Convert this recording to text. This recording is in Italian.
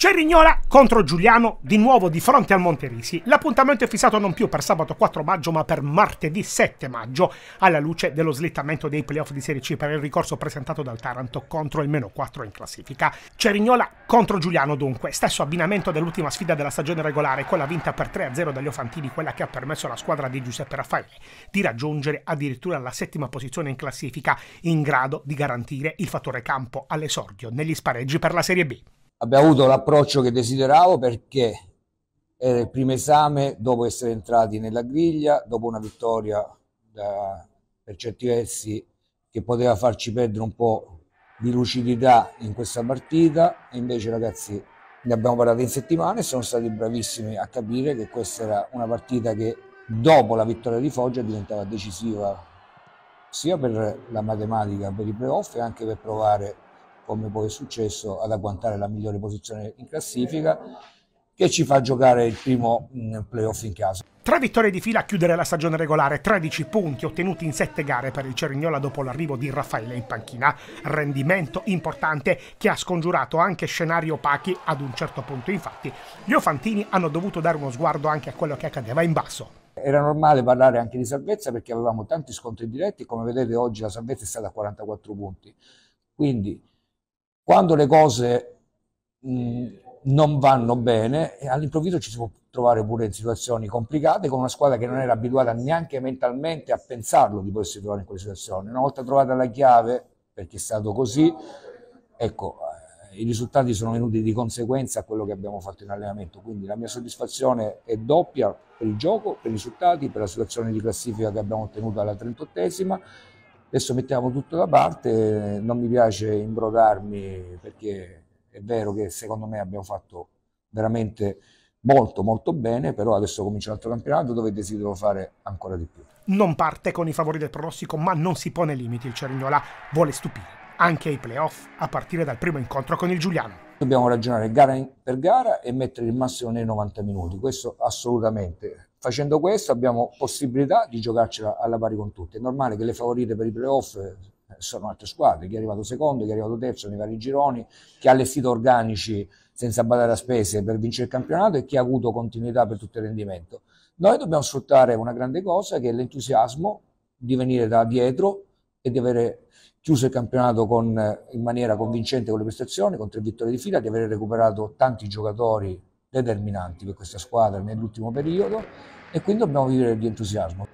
Cerignola contro Giuliano, di nuovo di fronte al Monterisi. L'appuntamento è fissato non più per sabato 4 maggio, ma per martedì 7 maggio, alla luce dello slittamento dei playoff di Serie C per il ricorso presentato dal Taranto contro il meno 4 in classifica. Cerignola contro Giuliano, dunque, stesso abbinamento dell'ultima sfida della stagione regolare, quella vinta per 3-0 dagli Ofantini, quella che ha permesso alla squadra di Giuseppe Raffaele di raggiungere addirittura la settima posizione in classifica, in grado di garantire il fattore campo all'esordio negli spareggi per la Serie B abbiamo avuto l'approccio che desideravo perché era il primo esame dopo essere entrati nella griglia, dopo una vittoria da, per certi versi che poteva farci perdere un po' di lucidità in questa partita e invece ragazzi ne abbiamo parlato in settimana e sono stati bravissimi a capire che questa era una partita che dopo la vittoria di Foggia diventava decisiva sia per la matematica, per i playoff e anche per provare come poi è successo, ad agguantare la migliore posizione in classifica che ci fa giocare il primo mm, playoff in casa. Tre vittorie di fila a chiudere la stagione regolare, 13 punti ottenuti in 7 gare per il Cerignola dopo l'arrivo di Raffaele in panchina. Rendimento importante che ha scongiurato anche scenari opachi ad un certo punto. Infatti, gli Ofantini hanno dovuto dare uno sguardo anche a quello che accadeva in basso. Era normale parlare anche di salvezza perché avevamo tanti scontri diretti, come vedete oggi la salvezza è stata a 44 punti. Quindi quando le cose mh, non vanno bene, eh, all'improvviso ci si può trovare pure in situazioni complicate con una squadra che non era abituata neanche mentalmente a pensarlo di potersi trovare in quelle situazioni. Una volta trovata la chiave, perché è stato così, ecco, eh, i risultati sono venuti di conseguenza a quello che abbiamo fatto in allenamento, quindi la mia soddisfazione è doppia per il gioco, per i risultati, per la situazione di classifica che abbiamo ottenuto alla 38esima adesso mettiamo tutto da parte, non mi piace imbrodarmi perché è vero che secondo me abbiamo fatto veramente molto molto bene, però adesso comincia l'altro campionato dove desidero fare ancora di più. Non parte con i favori del pronostico, ma non si pone limiti, il Cerignola vuole stupire anche ai playoff a partire dal primo incontro con il Giuliano. Dobbiamo ragionare gara per gara e mettere il massimo nei 90 minuti, questo assolutamente. Facendo questo abbiamo possibilità di giocarcela alla pari con tutti. È normale che le favorite per i playoff eh, sono altre squadre, chi è arrivato secondo, chi è arrivato terzo nei vari gironi, chi ha allestito organici senza badare a spese per vincere il campionato e chi ha avuto continuità per tutto il rendimento. Noi dobbiamo sfruttare una grande cosa che è l'entusiasmo di venire da dietro e di avere chiuso il campionato con, eh, in maniera convincente con le prestazioni, con tre vittorie di fila, di aver recuperato tanti giocatori determinanti per questa squadra nell'ultimo periodo e quindi dobbiamo vivere di entusiasmo.